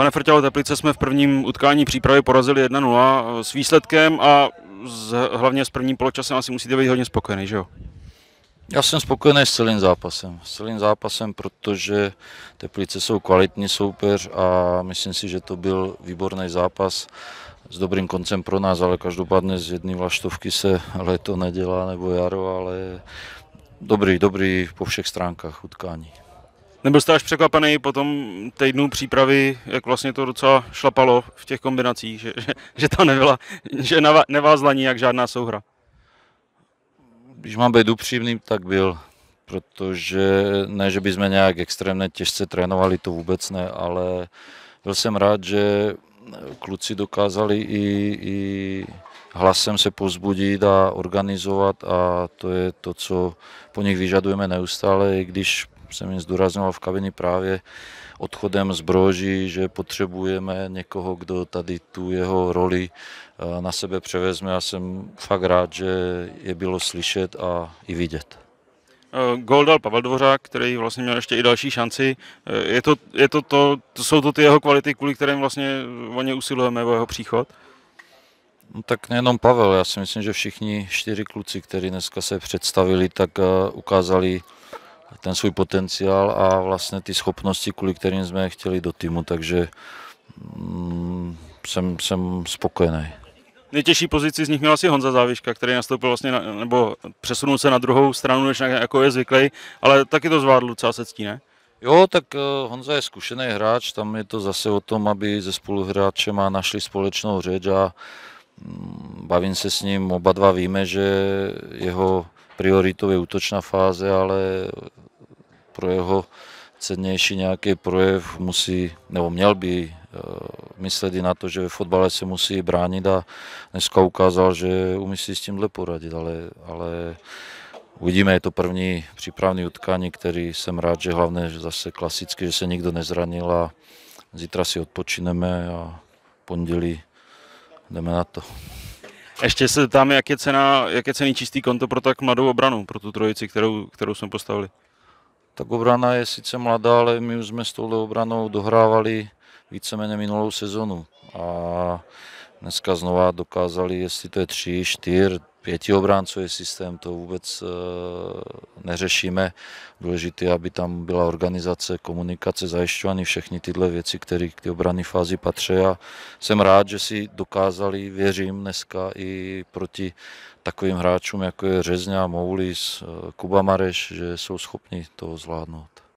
Pane Frtělo, Teplice jsme v prvním utkání přípravy porazili 1-0 eh, s výsledkem a z, hlavně s prvním poločasem asi musíte být hodně spokojený, že jo? Já jsem spokojený s celým zápasem. S celým zápasem, protože Teplice jsou kvalitní soupeř a myslím si, že to byl výborný zápas s dobrým koncem pro nás, ale každopádně z jedné vlaštovky se leto nedělá nebo jaro, ale dobrý, dobrý po všech stránkách utkání. Nebyl jste až překvapený po tom týdnu přípravy, jak vlastně to docela šlapalo v těch kombinacích, že, že, že to nebyla, že nevázla nijak žádná souhra? Když mám být upřímný, tak byl, protože ne, že bychom nějak extrémně těžce trénovali, to vůbec ne, ale byl jsem rád, že kluci dokázali i, i hlasem se pozbudit a organizovat a to je to, co po nich vyžadujeme neustále, i když jsem jim zdůrazňoval v kabině právě odchodem z Broží, že potřebujeme někoho, kdo tady tu jeho roli eh, na sebe převezme. Já jsem fakt rád, že je bylo slyšet a i vidět. Eh, Gol dal Pavel Dvořák, který vlastně měl ještě i další šanci. Eh, je to, je to, to, to jsou to ty jeho kvality, kvůli kterým vlastně o ně usilujeme, o jeho příchod? No tak nejenom Pavel, já si myslím, že všichni čtyři kluci, kteří dneska se představili, tak ukázali ten svůj potenciál a vlastně ty schopnosti, kvůli kterým jsme chtěli do týmu, takže mm, jsem, jsem spokojený. Nejtěžší pozici z nich měl asi Honza Záviška, který nastoupil vlastně, na, nebo přesunul se na druhou stranu, než na, jako je zvyklý, ale taky to zvládl Lucá Secký, ne? Jo, tak eh, Honza je zkušený hráč, tam je to zase o tom, aby se a našli společnou řeč a mm, bavím se s ním, oba dva víme, že jeho prioritou je útočná fáze, ale pro jeho cennější nějaký projev musí, nebo měl by eh, myslet i na to, že ve fotbale se musí bránit a dneska ukázal, že umí si s tímhle poradit, ale, ale uvidíme, je to první přípravný utkání, který jsem rád, že hlavně že zase klasicky, že se nikdo nezranil a zítra si odpočineme a pondělí jdeme na to. Ještě se tam, jak je, cena, jak je cený čistý konto pro tak mladou obranu, pro tu trojici, kterou, kterou jsme postavili. Tak obrana je sice mladá, ale my už jsme s touhle obranou dohrávali víceméně minulou sezonu. A dneska znova dokázali, jestli to je 3, 4, pětiobráncový je systém, to vůbec eh, neřešíme. Důležité aby tam byla organizace, komunikace, zajišťovaný všechny tyhle věci, které k té obrany fázi patří. A jsem rád, že si dokázali, věřím, dneska i proti takovým hráčům, jako je Řezňa, Moulis, eh, Kuba Mareš, že jsou schopni toho zvládnout.